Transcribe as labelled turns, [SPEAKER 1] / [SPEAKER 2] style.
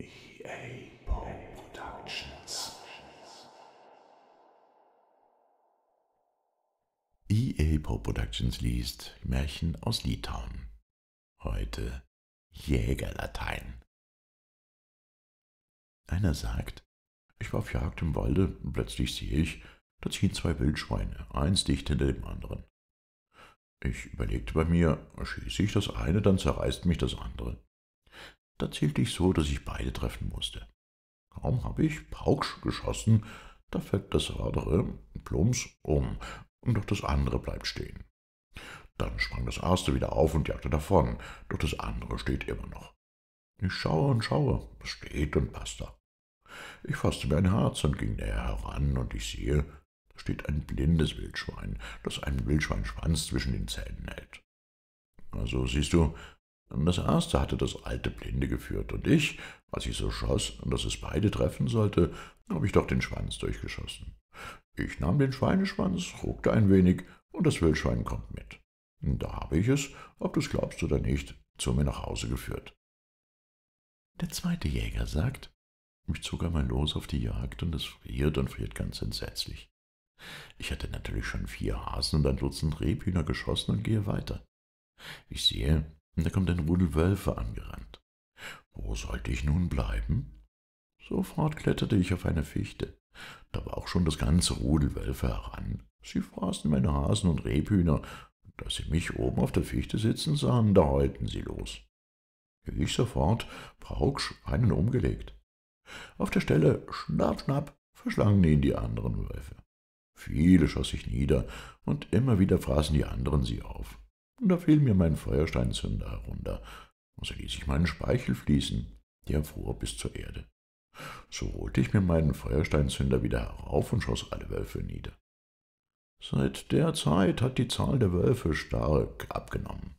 [SPEAKER 1] EA Productions. EA Poe Productions liest Märchen aus Litauen. Heute Jägerlatein. Einer sagt, ich war auf Jagd im Walde und plötzlich sehe ich, da ziehen zwei Wildschweine, eins dicht hinter dem anderen. Ich überlegte bei mir, schieße ich das eine, dann zerreißt mich das andere. Da zielte ich so, dass ich beide treffen musste. Kaum habe ich Pauksch geschossen, da fällt das vordere plumps um, und doch das andere bleibt stehen. Dann sprang das erste wieder auf und jagte davon, doch das andere steht immer noch. Ich schaue und schaue, es steht und passt da. Ich fasste mir ein Herz und ging näher heran, und ich sehe, da steht ein blindes Wildschwein, das einen Wildschweinschwanz zwischen den Zähnen hält. Also siehst du, das erste hatte das alte Blinde geführt, und ich, als ich so schoss, dass es beide treffen sollte, habe ich doch den Schwanz durchgeschossen. Ich nahm den Schweineschwanz, ruckte ein wenig, und das Wildschwein kommt mit. Da habe ich es, ob du es glaubst oder nicht, zu mir nach Hause geführt. Der zweite Jäger sagt, ich zog einmal los auf die Jagd und es friert und friert ganz entsetzlich. Ich hatte natürlich schon vier Hasen und ein Dutzend Rebhühner geschossen und gehe weiter. Ich sehe, und da kommt ein Rudel Wölfe angerannt. Wo sollte ich nun bleiben? Sofort kletterte ich auf eine Fichte. Da war auch schon das ganze Rudel Wölfe heran. Sie fraßen meine Hasen und Rebhühner. Und als sie mich oben auf der Fichte sitzen sahen, da heulten sie los. Ich sofort, Pauksch, einen umgelegt. Auf der Stelle, schnapp, schnapp, verschlangen ihn die anderen Wölfe. Viele schoss ich nieder, und immer wieder fraßen die anderen sie auf. Und da fiel mir mein Feuersteinzünder herunter, und so ließ ich meinen Speichel fließen, der fuhr bis zur Erde. So holte ich mir meinen Feuersteinzünder wieder herauf und schoss alle Wölfe nieder. Seit der Zeit hat die Zahl der Wölfe stark abgenommen.